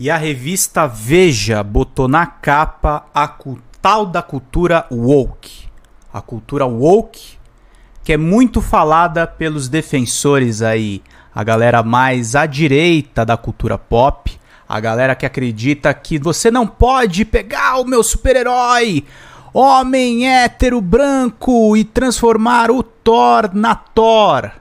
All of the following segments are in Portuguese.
E a revista Veja botou na capa a tal da cultura woke. A cultura woke, que é muito falada pelos defensores aí, a galera mais à direita da cultura pop, a galera que acredita que você não pode pegar o meu super-herói, homem hétero branco, e transformar o Thor na Thor,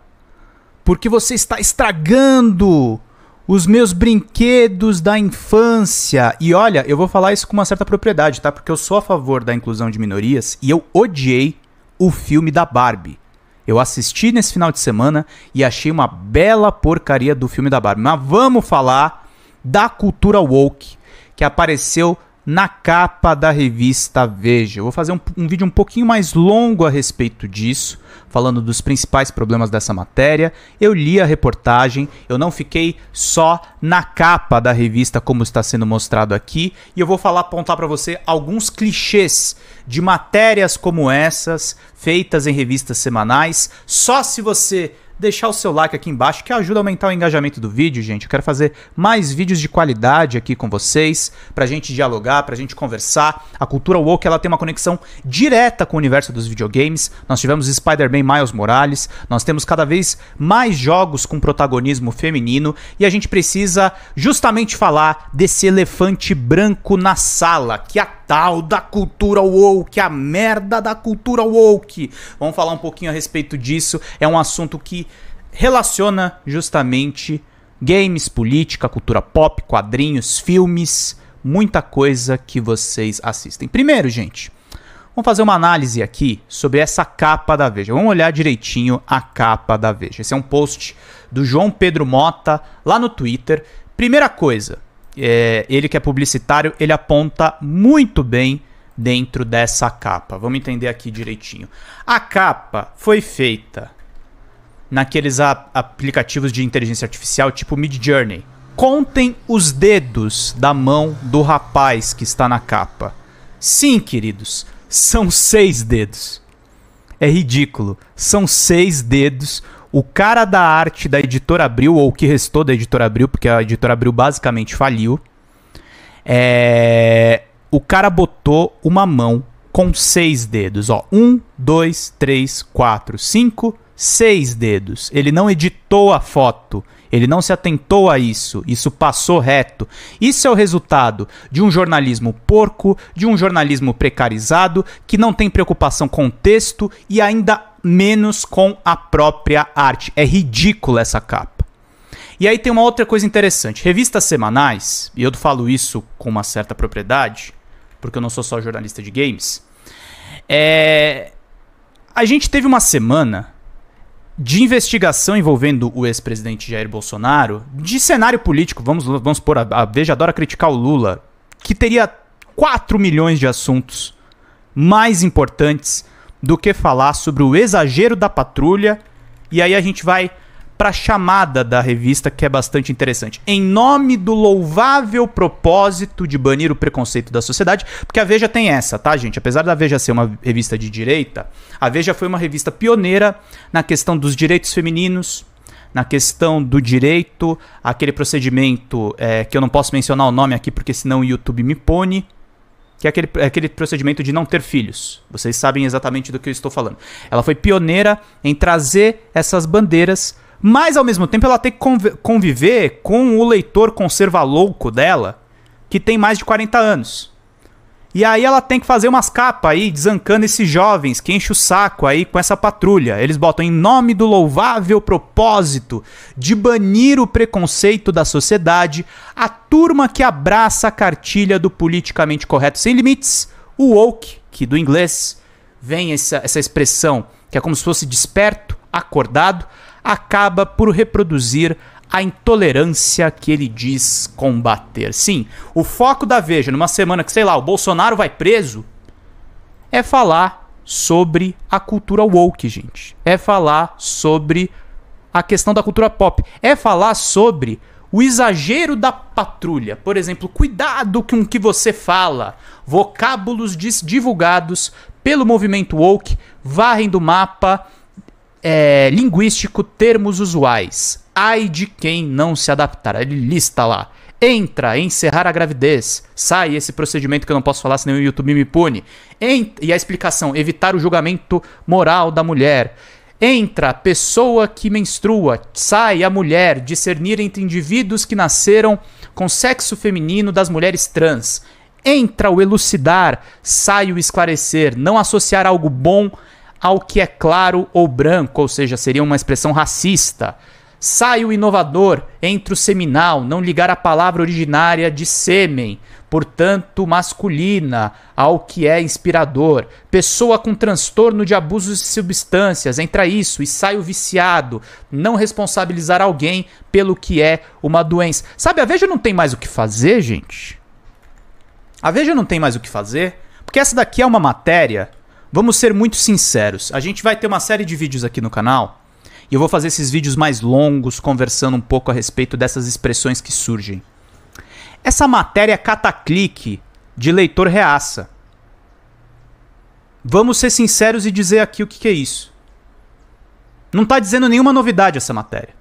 porque você está estragando os meus brinquedos da infância. E olha, eu vou falar isso com uma certa propriedade, tá? Porque eu sou a favor da inclusão de minorias e eu odiei o filme da Barbie. Eu assisti nesse final de semana e achei uma bela porcaria do filme da Barbie. Mas vamos falar da cultura woke que apareceu na capa da revista Veja. Eu vou fazer um, um, vídeo um pouquinho mais longo a respeito disso, falando dos principais problemas dessa matéria. Eu li a reportagem, eu não fiquei só na capa da revista como está sendo mostrado aqui, e eu vou falar apontar para você alguns clichês de matérias como essas, feitas em revistas semanais. Só se você deixar o seu like aqui embaixo, que ajuda a aumentar o engajamento do vídeo, gente. Eu quero fazer mais vídeos de qualidade aqui com vocês, pra gente dialogar, pra gente conversar. A cultura woke, ela tem uma conexão direta com o universo dos videogames. Nós tivemos Spider-Man Miles Morales, nós temos cada vez mais jogos com protagonismo feminino e a gente precisa justamente falar desse elefante branco na sala, que é a tal da cultura woke woke, a merda da cultura woke. Vamos falar um pouquinho a respeito disso. É um assunto que relaciona justamente games, política, cultura pop, quadrinhos, filmes, muita coisa que vocês assistem. Primeiro, gente, Vamos fazer uma análise aqui sobre essa capa da Veja. Vamos olhar direitinho a capa da Veja. Esse é um post do João Pedro Mota lá no Twitter. Primeira coisa, é, ele que é publicitário, ele aponta muito bem dentro dessa capa. Vamos entender aqui direitinho. A capa foi feita naqueles aplicativos de inteligência artificial tipo Mid Journey. Contem os dedos da mão do rapaz que está na capa. Sim, queridos, são seis dedos. É ridículo. São seis dedos. O cara da arte da editora Abril, ou o que restou da editora Abril, porque a editora Abril basicamente faliu, é o cara botou uma mão com seis dedos. Ó, um, dois, três, quatro, cinco, seis dedos. Ele não editou a foto. Ele não se atentou a isso, isso passou reto. Isso é o resultado de um jornalismo porco, de um jornalismo precarizado, que não tem preocupação com o texto e ainda menos com a própria arte. É ridícula essa capa. E aí tem uma outra coisa interessante: revistas semanais, e eu falo isso com uma certa propriedade, porque eu não sou só jornalista de games. É... A gente teve uma semana de investigação envolvendo o ex-presidente Jair Bolsonaro, de cenário político, vamos, vamos pôr, a, a Veja adora criticar o Lula, que teria 4 milhões de assuntos mais importantes do que falar sobre o exagero da patrulha. E aí a gente vai para a chamada da revista, que é bastante interessante. Em nome do louvável propósito de banir o preconceito da sociedade, porque a Veja tem essa, tá, gente? Apesar da Veja ser uma revista de direita, a Veja foi uma revista pioneira na questão dos direitos femininos, na questão do direito, aquele procedimento é, que eu não posso mencionar o nome aqui porque senão o YouTube me pone que é aquele, é aquele procedimento de não ter filhos. Vocês sabem exatamente do que eu estou falando. Ela foi pioneira em trazer essas bandeiras mas ao mesmo tempo ela tem que conviver com o leitor conserva louco dela, que tem mais de 40 anos. E aí ela tem que fazer umas capas aí, desancando esses jovens que enche o saco aí com essa patrulha. Eles botam em nome do louvável propósito de banir o preconceito da sociedade, a turma que abraça a cartilha do politicamente correto sem limites, o woke, que do inglês vem essa, essa expressão que é como se fosse desperto, acordado, acaba por reproduzir a intolerância que ele diz combater. Sim, o foco da Veja, numa semana que, sei lá, o Bolsonaro vai preso, é falar sobre a cultura woke, gente. É falar sobre a questão da cultura pop. É falar sobre o exagero da patrulha. Por exemplo, cuidado com o que você fala. Vocábulos divulgados pelo movimento woke varrem do mapa é, linguístico termos usuais. Ai de quem não se adaptar. Ele lista lá. Entra, encerrar a gravidez. Sai esse procedimento que eu não posso falar, senão o YouTube me pune. Ent e a explicação: evitar o julgamento moral da mulher. Entra, pessoa que menstrua. Sai a mulher, discernir entre indivíduos que nasceram com sexo feminino das mulheres trans. Entra o elucidar, sai o esclarecer, não associar algo bom ao que é claro ou branco, ou seja, seria uma expressão racista. Sai o inovador, entre o seminal, não ligar a palavra originária de sêmen, portanto masculina, ao que é inspirador. Pessoa com transtorno de abusos de substâncias, entra isso e sai o viciado. Não responsabilizar alguém pelo que é uma doença. Sabe, a Veja não tem mais o que fazer, gente. A Veja não tem mais o que fazer, porque essa daqui é uma matéria Vamos ser muito sinceros. A gente vai ter uma série de vídeos aqui no canal e eu vou fazer esses vídeos mais longos conversando um pouco a respeito dessas expressões que surgem. Essa matéria é cataclique de leitor reaça. Vamos ser sinceros e dizer aqui o que, que é isso. Não está dizendo nenhuma novidade essa matéria.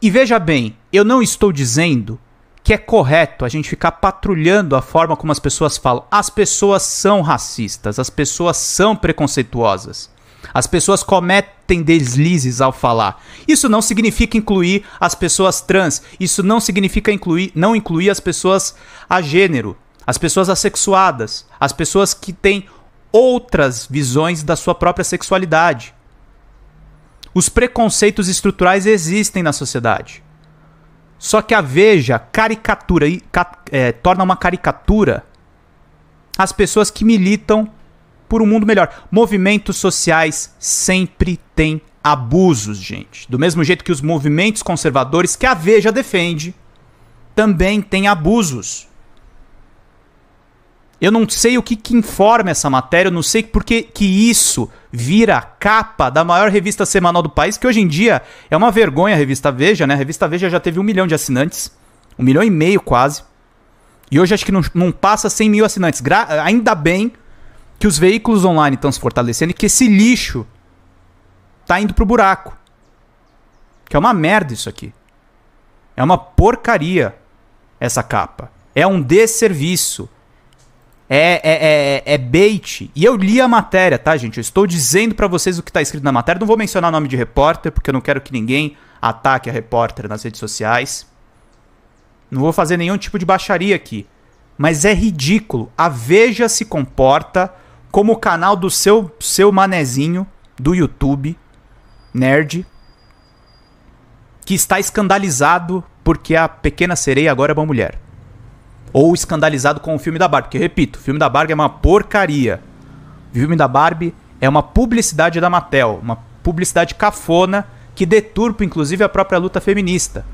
E veja bem, eu não estou dizendo que é correto a gente ficar patrulhando a forma como as pessoas falam. As pessoas são racistas, as pessoas são preconceituosas. As pessoas cometem deslizes ao falar. Isso não significa incluir as pessoas trans. Isso não significa incluir, não incluir as pessoas a gênero, as pessoas assexuadas, as pessoas que têm outras visões da sua própria sexualidade. Os preconceitos estruturais existem na sociedade. Só que a Veja caricatura e é, torna uma caricatura as pessoas que militam por um mundo melhor. Movimentos sociais sempre têm abusos, gente. Do mesmo jeito que os movimentos conservadores que a Veja defende também têm abusos. Eu não sei o que, que informa essa matéria, eu não sei porque que isso vira capa da maior revista semanal do país, que hoje em dia é uma vergonha a revista Veja, né? A revista Veja já teve um milhão de assinantes, um milhão e meio quase. E hoje acho que não, não passa 100 mil assinantes. Gra ainda bem que os veículos online estão se fortalecendo e que esse lixo tá indo pro buraco. Que é uma merda isso aqui. É uma porcaria essa capa. É um desserviço. É, é, é, é, é, bait. E eu li a matéria, tá, gente? Eu estou dizendo para vocês o que tá escrito na matéria. Não vou mencionar nome de repórter, porque eu não quero que ninguém ataque a repórter nas redes sociais. Não vou fazer nenhum tipo de baixaria aqui. Mas é ridículo. A Veja se comporta como o canal do seu, seu manezinho do YouTube, nerd, que está escandalizado porque a pequena sereia agora é uma mulher. Ou escandalizado com o filme da Barbie. Porque, repito, o filme da Barbie é uma porcaria. O filme da Barbie é uma publicidade da Mattel, uma publicidade cafona que deturpa, inclusive, a própria luta feminista.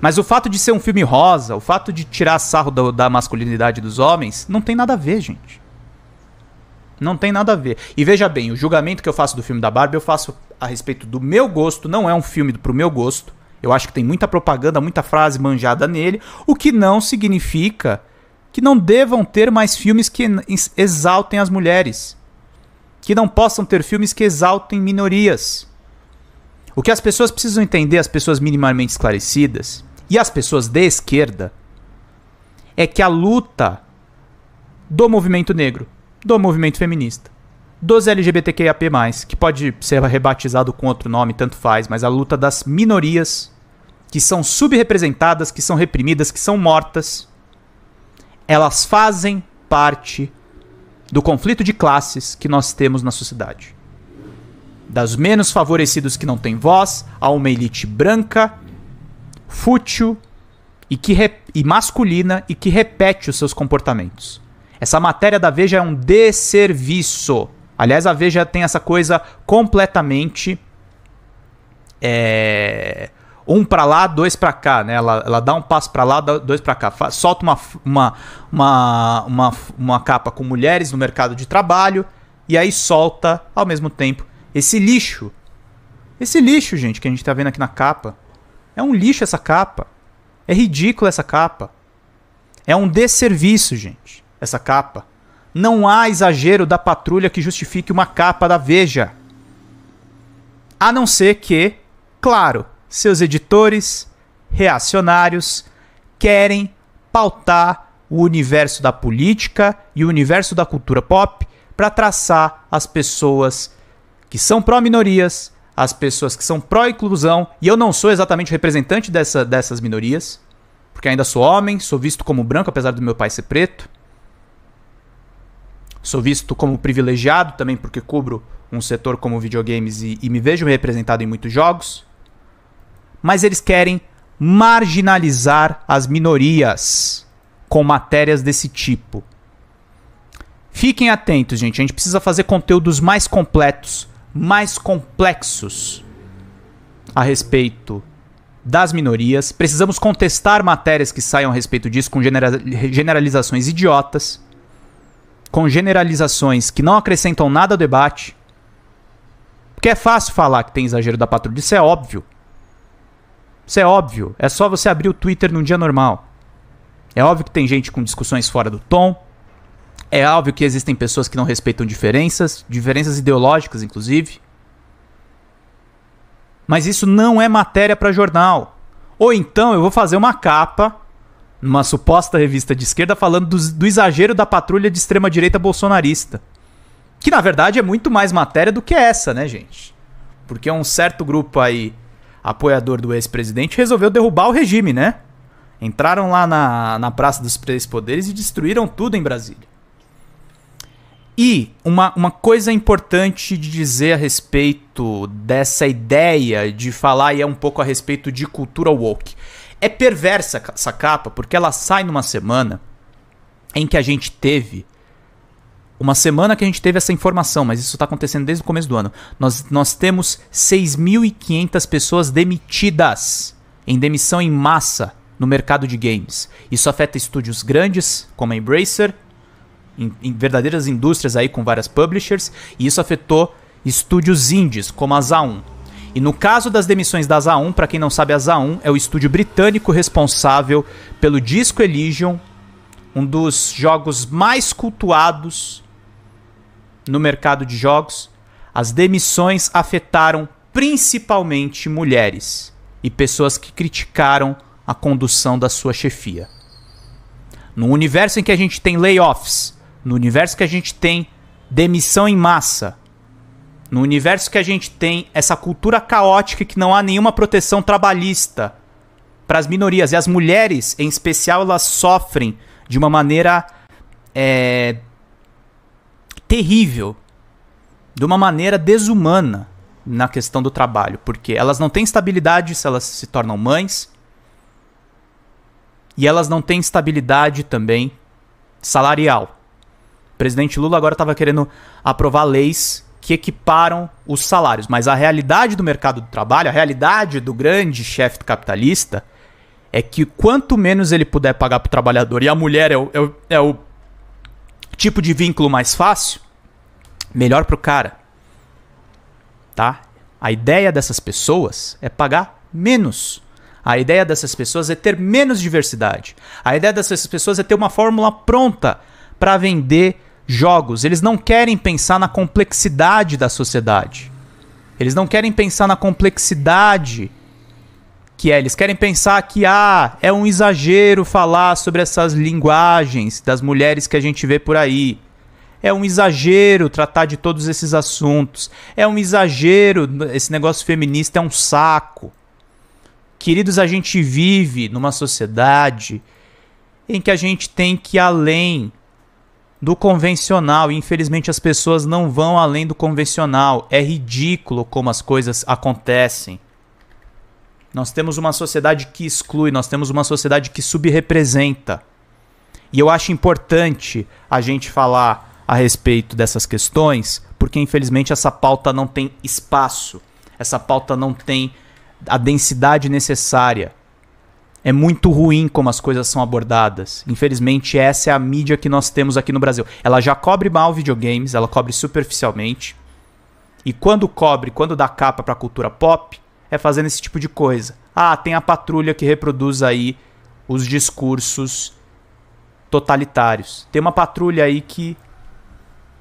Mas o fato de ser um filme rosa, o fato de tirar sarro da, da masculinidade dos homens, não tem nada a ver, gente. Não tem nada a ver. E veja bem, o julgamento que eu faço do filme da Barbie, eu faço a respeito do meu gosto, não é um filme pro meu gosto. Eu acho que tem muita propaganda, muita frase manjada nele, o que não significa que não devam ter mais filmes que exaltem as mulheres, que não possam ter filmes que exaltem minorias. O que as pessoas precisam entender, as pessoas minimamente esclarecidas e as pessoas de esquerda, é que a luta do movimento negro, do movimento feminista, dos LGBTQIAP+, que pode ser rebatizado com outro nome, tanto faz, mas a luta das minorias que são subrepresentadas, que são reprimidas, que são mortas, elas fazem parte do conflito de classes que nós temos na sociedade. Das menos favorecidos que não têm voz, a uma elite branca, fútil e, que e masculina e que repete os seus comportamentos. Essa matéria da Veja é um desserviço. Aliás, a Veja tem essa coisa completamente. É um para lá, dois para cá, né? Ela, ela dá um passo para lá, dois para cá. Fa solta uma, uma, uma, uma, uma capa com mulheres no mercado de trabalho e aí solta, ao mesmo tempo, esse lixo. Esse lixo, gente, que a gente tá vendo aqui na capa. É um lixo essa capa. É ridícula essa capa. É um desserviço, gente, essa capa. Não há exagero da patrulha que justifique uma capa da Veja. A não ser que, claro, seus editores, reacionários, querem pautar o universo da política e o universo da cultura pop para traçar as pessoas que são pró-minorias, as pessoas que são pró-inclusão, e eu não sou exatamente representante dessa, dessas minorias, porque ainda sou homem, sou visto como branco, apesar do meu pai ser preto. Sou visto como privilegiado também, porque cubro um setor como videogames e, e me vejo representado em muitos jogos mas eles querem marginalizar as minorias com matérias desse tipo. Fiquem atentos, gente. A gente precisa fazer conteúdos mais completos, mais complexos a respeito das minorias. Precisamos contestar matérias que saiam a respeito disso com generalizações idiotas, com generalizações que não acrescentam nada ao debate. Porque é fácil falar que tem exagero da patrulha, isso é óbvio. Isso é óbvio. É só você abrir o Twitter num dia normal. É óbvio que tem gente com discussões fora do tom. É óbvio que existem pessoas que não respeitam diferenças, diferenças ideológicas, inclusive. Mas isso não é matéria para jornal. Ou então eu vou fazer uma capa numa suposta revista de esquerda falando do, do exagero da patrulha de extrema-direita bolsonarista. Que na verdade é muito mais matéria do que essa, né, gente? Porque é um certo grupo aí apoiador do ex-presidente, resolveu derrubar o regime, né? Entraram lá na, na Praça dos Três Poderes e destruíram tudo em Brasília. E uma, uma coisa importante de dizer a respeito dessa ideia de falar e é um pouco a respeito de cultura woke. É perversa essa capa porque ela sai numa semana em que a gente teve uma semana que a gente teve essa informação, mas isso está acontecendo desde o começo do ano. Nós, nós temos 6.500 pessoas demitidas em demissão em massa no mercado de games. Isso afeta estúdios grandes, como a Embracer, em, em verdadeiras indústrias aí com várias publishers, e isso afetou estúdios indies, como a ZA 1 E no caso das demissões da ZA 1 para quem não sabe, a ZA 1 é o estúdio britânico responsável pelo Disco Elysium, um dos jogos mais cultuados no mercado de jogos, as demissões afetaram principalmente mulheres e pessoas que criticaram a condução da sua chefia. No universo em que a gente tem layoffs, no universo que a gente tem demissão em massa, no universo que a gente tem essa cultura caótica que não há nenhuma proteção trabalhista para as minorias, e as mulheres em especial elas sofrem de uma maneira é, terrível, de uma maneira desumana na questão do trabalho, porque elas não têm estabilidade se elas se tornam mães. E elas não têm estabilidade também salarial. O presidente Lula agora estava querendo aprovar leis que equiparam os salários, mas a realidade do mercado do trabalho, a realidade do grande chefe capitalista é que quanto menos ele puder pagar para o trabalhador, e a mulher é o, é o, é o tipo de vínculo mais fácil, melhor pro cara. Tá? A ideia dessas pessoas é pagar menos. A ideia dessas pessoas é ter menos diversidade. A ideia dessas pessoas é ter uma fórmula pronta para vender jogos. Eles não querem pensar na complexidade da sociedade. Eles não querem pensar na complexidade que é. Eles querem pensar que ah, é um exagero falar sobre essas linguagens das mulheres que a gente vê por aí. É um exagero tratar de todos esses assuntos. É um exagero, esse negócio feminista é um saco. Queridos, a gente vive numa sociedade em que a gente tem que ir além do convencional. E infelizmente as pessoas não vão além do convencional. É ridículo como as coisas acontecem. Nós temos uma sociedade que exclui, nós temos uma sociedade que subrepresenta. E eu acho importante a gente falar a respeito dessas questões, porque infelizmente essa pauta não tem espaço, essa pauta não tem a densidade necessária. É muito ruim como as coisas são abordadas. Infelizmente, essa é a mídia que nós temos aqui no Brasil. Ela já cobre mal videogames, ela cobre superficialmente. E quando cobre, quando dá capa para cultura pop, é fazendo esse tipo de coisa. Ah, tem a patrulha que reproduz aí os discursos totalitários. Tem uma patrulha aí que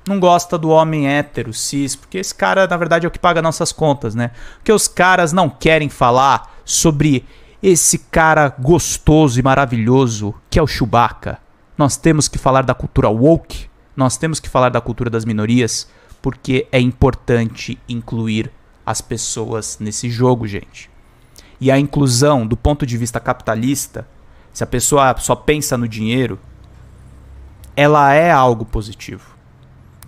não gosta do homem hétero, cis, porque esse cara, na verdade, é o que paga nossas contas, né? Porque os caras não querem falar sobre esse cara gostoso e maravilhoso que é o Chewbacca. Nós temos que falar da cultura woke, nós temos que falar da cultura das minorias, porque é importante incluir as pessoas nesse jogo, gente. E a inclusão, do ponto de vista capitalista, se a pessoa só pensa no dinheiro, ela é algo positivo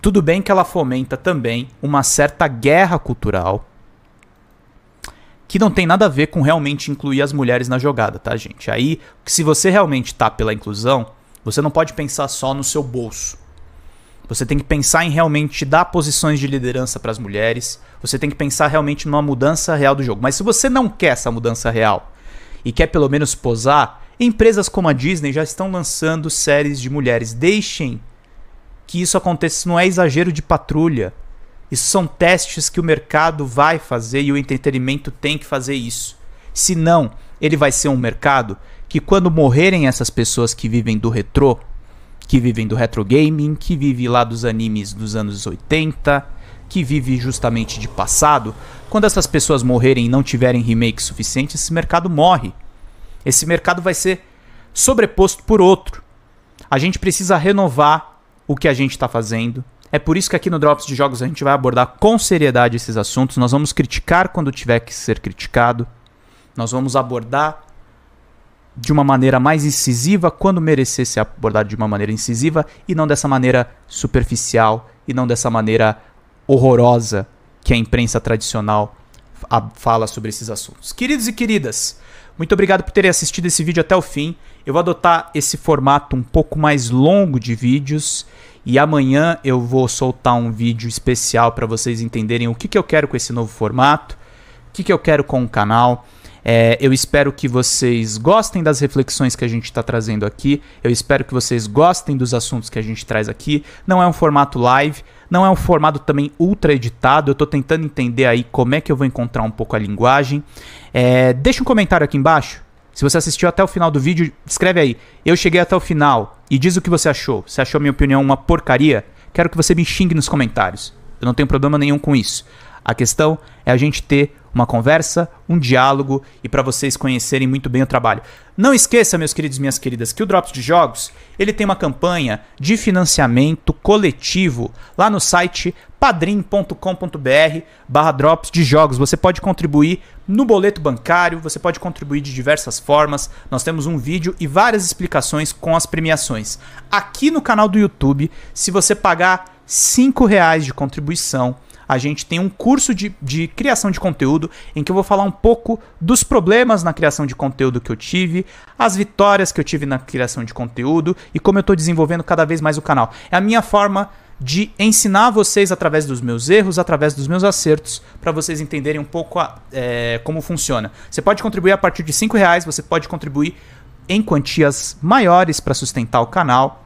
tudo bem que ela fomenta também uma certa guerra cultural que não tem nada a ver com realmente incluir as mulheres na jogada, tá, gente? Aí, se você realmente tá pela inclusão, você não pode pensar só no seu bolso. Você tem que pensar em realmente dar posições de liderança para as mulheres. Você tem que pensar realmente numa mudança real do jogo. Mas se você não quer essa mudança real e quer pelo menos posar, empresas como a Disney já estão lançando séries de mulheres. Deixem que isso acontece, não é exagero de patrulha. Isso são testes que o mercado vai fazer e o entretenimento tem que fazer isso. Senão, ele vai ser um mercado que quando morrerem essas pessoas que vivem do retrô, que vivem do retro gaming, que vive lá dos animes dos anos 80, que vive justamente de passado, quando essas pessoas morrerem e não tiverem remakes suficientes, esse mercado morre. Esse mercado vai ser sobreposto por outro. A gente precisa renovar o que a gente está fazendo. É por isso que aqui no Drops de Jogos a gente vai abordar com seriedade esses assuntos. Nós vamos criticar quando tiver que ser criticado. Nós vamos abordar de uma maneira mais incisiva quando merecer ser abordado de uma maneira incisiva e não dessa maneira superficial e não dessa maneira horrorosa que a imprensa tradicional fala sobre esses assuntos. Queridos e queridas, muito obrigado por terem assistido esse vídeo até o fim. Eu vou adotar esse formato um pouco mais longo de vídeos e amanhã eu vou soltar um vídeo especial para vocês entenderem o que, que eu quero com esse novo formato, o que, que eu quero com o canal. É, eu espero que vocês gostem das reflexões que a gente está trazendo aqui. Eu espero que vocês gostem dos assuntos que a gente traz aqui. Não é um formato live, não é um formato também ultra editado. Eu estou tentando entender aí como é que eu vou encontrar um pouco a linguagem. É, deixa um comentário aqui embaixo se você assistiu até o final do vídeo, escreve aí. Eu cheguei até o final e diz o que você achou. Você achou minha opinião uma porcaria? Quero que você me xingue nos comentários. Eu não tenho problema nenhum com isso. A questão é a gente ter uma conversa, um diálogo e para vocês conhecerem muito bem o trabalho. Não esqueça, meus queridos e minhas queridas, que o Drops de Jogos, ele tem uma campanha de financiamento coletivo lá no site padrim.com.br barra drops de jogos. Você pode contribuir no boleto bancário, você pode contribuir de diversas formas. Nós temos um vídeo e várias explicações com as premiações. Aqui no canal do YouTube, se você pagar R$ reais de contribuição, a gente tem um curso de, de criação de conteúdo em que eu vou falar um pouco dos problemas na criação de conteúdo que eu tive, as vitórias que eu tive na criação de conteúdo e como eu estou desenvolvendo cada vez mais o canal. É a minha forma de ensinar vocês através dos meus erros, através dos meus acertos, para vocês entenderem um pouco a, é, como funciona. Você pode contribuir a partir de R$ reais, você pode contribuir em quantias maiores para sustentar o canal.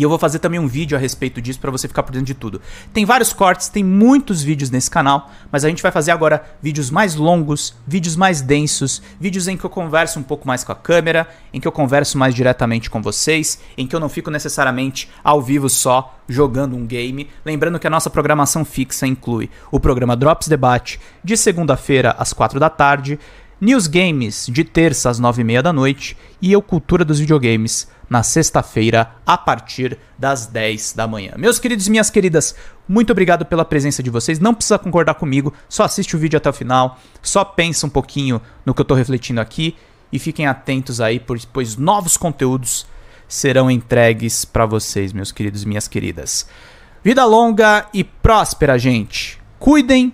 E eu vou fazer também um vídeo a respeito disso para você ficar por dentro de tudo. Tem vários cortes, tem muitos vídeos nesse canal, mas a gente vai fazer agora vídeos mais longos, vídeos mais densos, vídeos em que eu converso um pouco mais com a câmera, em que eu converso mais diretamente com vocês, em que eu não fico necessariamente ao vivo só jogando um game. Lembrando que a nossa programação fixa inclui o programa Drops Debate de segunda-feira às quatro da tarde, News Games de terça às nove e meia da noite e eu Cultura dos Videogames na sexta-feira, a partir das 10 da manhã. Meus queridos e minhas queridas, muito obrigado pela presença de vocês. Não precisa concordar comigo, só assiste o vídeo até o final, só pensa um pouquinho no que eu estou refletindo aqui e fiquem atentos aí, pois novos conteúdos serão entregues para vocês, meus queridos e minhas queridas. Vida longa e próspera, gente. Cuidem,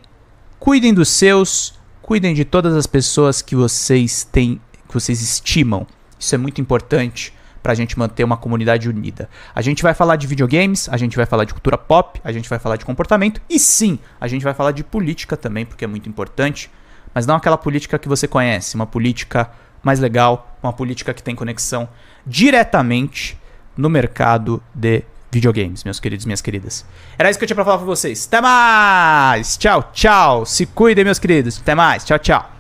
cuidem dos seus, cuidem de todas as pessoas que vocês têm, que vocês estimam. Isso é muito importante para a gente manter uma comunidade unida. A gente vai falar de videogames, a gente vai falar de cultura pop, a gente vai falar de comportamento e sim, a gente vai falar de política também, porque é muito importante, mas não aquela política que você conhece, uma política mais legal, uma política que tem conexão diretamente no mercado de videogames, meus queridos, minhas queridas. Era isso que eu tinha para falar para vocês. Até mais. Tchau, tchau. Se cuidem, meus queridos. Até mais. Tchau, tchau.